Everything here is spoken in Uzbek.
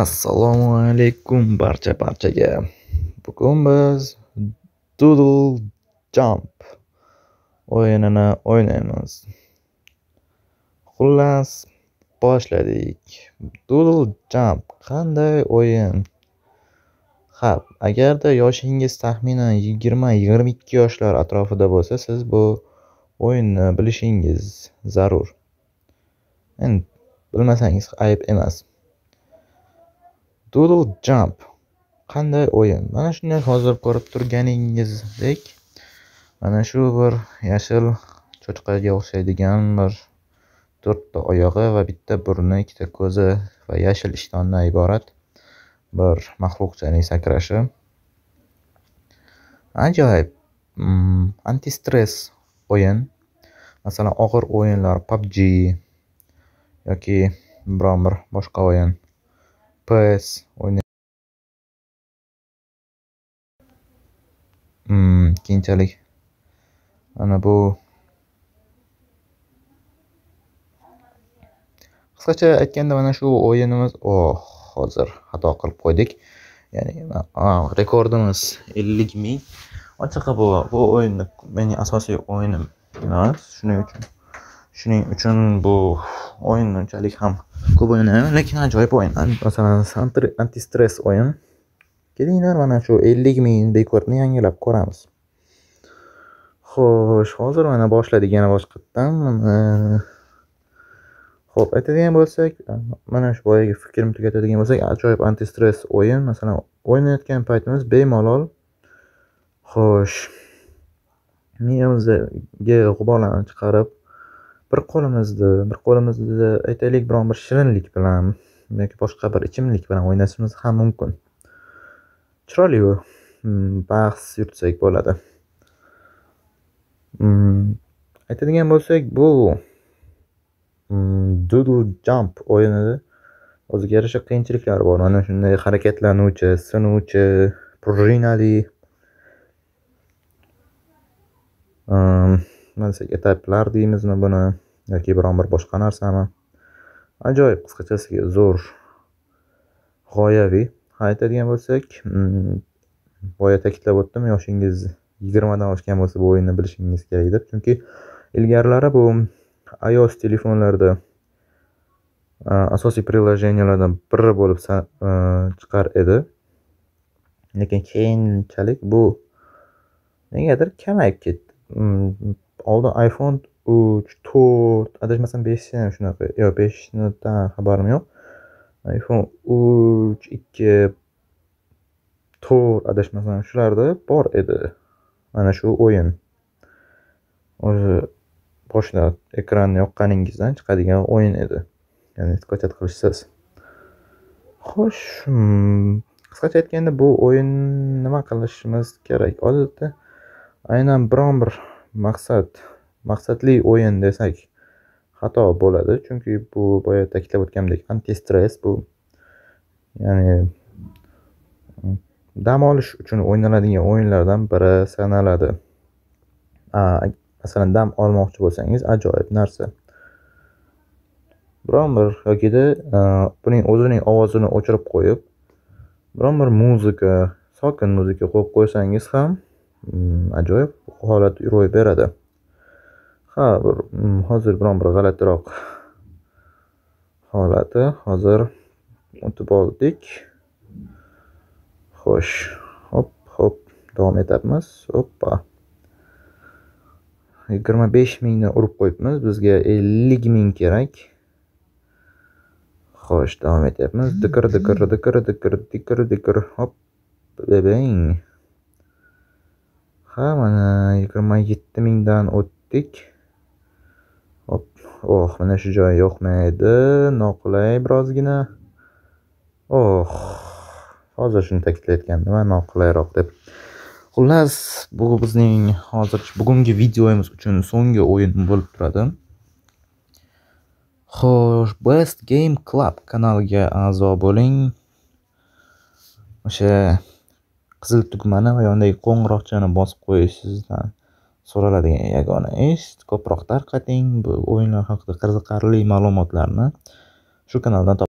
assalomu alaykum barcha barchaga bugun biz doodle jump o'yinini o'ynaymiz xullas boshladik doodle jump qanday o'yin ha agarda yoshingiz taxminan yigirma yigirma ikki yoshlar atrofida bo'lsa siz bu o'yinni bilishingiz zarur endi bilmasangiz ayb emas Doodle Jump qanday o'yin? Mana shunday hozir ko'rib turganingizdek, mana shu bir yashil cho'chqaga o'xshaydigan bir to'rtta oyog'i va bitta burni, ikkita ko'zi va yashil ishtondan iborat bir maxluqchaning sakrashi. Ajoyib anti mm, antistress o'yin. Masalan, og'ir o'yinlar PUBG yoki biron bir boshqa o'yin. ps hmm, keyinchalik ana bu qisqacha aytganda mana shu o'yinimiz oh hozir xato qilib qo'ydik ya'ni rekordimiz ellik ming ochiq bu bu o'yinni mening asosiy o'yinim emas shuning uchun Shuning uchun bu o'yin unchalik ham ko'p o'ynamayman lekin ajoyib o'yin. Masalan, anti stress o'yin. Kelinglar mana shu 50 ming rekordni yangilab ko'ramiz. Xo'sh, hozir mana boshladik yana boshqatdan. Xo'p, aytadigan bo'lsak, mana shu boyagi fikrimni tugatadigan bo'lsak, ajoyib anti stress o'yin. Masalan, o'ynayotgan paytimiz bemalol xo'sh miyamizga g'uborlarni chiqarib bir qo'limizda bir qo'limizda aytaylik biron bir shirinlik bilan yoki boshqa bir ichimlik bilan o'ynashimiz ham mumkin chiroyli hmm, bahs yuritsak bo'ladi hmm, aytadigan bo'lsak bu hmm, dudu jump o'yinida o'ziga yarasha qiyinchiliklari bor mana shunday harakatlanuvchi sinuvchi prurinali nima desak etaplar deymizmi buni yoki biron bir boshqa narsami ajoyib qisqachasiga zo'r g'oyaviy aytadigan bo'lsak mm, boya ta'kidlab o'tdim yoshingiz yigirmadan oshgan bo'lsa bu o'yinni bilishingiz kerak deb chunki ilgarilari bu ios telefonlarda asosiy приложенияларdan biri bo'lib e, chiqar edi lekin keyinchalik bu negadir kamayib ketdi mm, oldin iphone uch to'rt adashmasam besh ham shunaqa yo beshnidan xabarim yo'q iphone uch ikki to'rt adashmasam shularda bor edi mana shu o'yin o'zi boshida ekranni yoqqaningizdan chiqadigan o'yin edi ya'ni скачать qilishsiz xo'sh hmm, qisqacha aytganda bu o'yin nima qilishimiz kerak odatda aynan biron bir maqsad maqsadli o'yin desak xato bo'ladi chunki bu boya ta'kidlab o'tgandek stress bu ya'ni mm, dam olish uchun o'ynaladigan o'yinlardan biri sanaladi masalan dam olmoqchi bo'lsangiz ajoyib narsa biron bir yokida e, buning o'zining ovozini o'chirib qo'yib biron bir muzika sokin muzika qo'yib qo'ysangiz ham mm, ajoyib holat ro'y beradi ha bir mm, hozir biron bir g'alatiroq holati hozir o'tib oldik xo'sh hop hop davom etyapmiz hoppa yigirma besh mingni urib qo'yibmiz bizga ellik ming kerak xo'sh davom etyapmiz dikir dikir dikir dikir dikir dikir hop bebang ha mana yigirma yetti mingdan o'tdik oh mana shu joyi yoqmaydi noqulay birozgina oh hozir shuni ta'kidlayotgandim noqulayroq deb xullas bu bizning hozircha bugungi videomiz uchun so'nggi o'yin bo'lib turadi xo'sh best game club kanaliga a'zo bo'ling o'sha qizil tugmani va yonidagi qo'ng'iroqchani bosib qo'yish sizdan so'raladigan yagona ish ko'proq tarqating bu o'yinlar haqida qiziqarli ma'lumotlarni shu kanaldan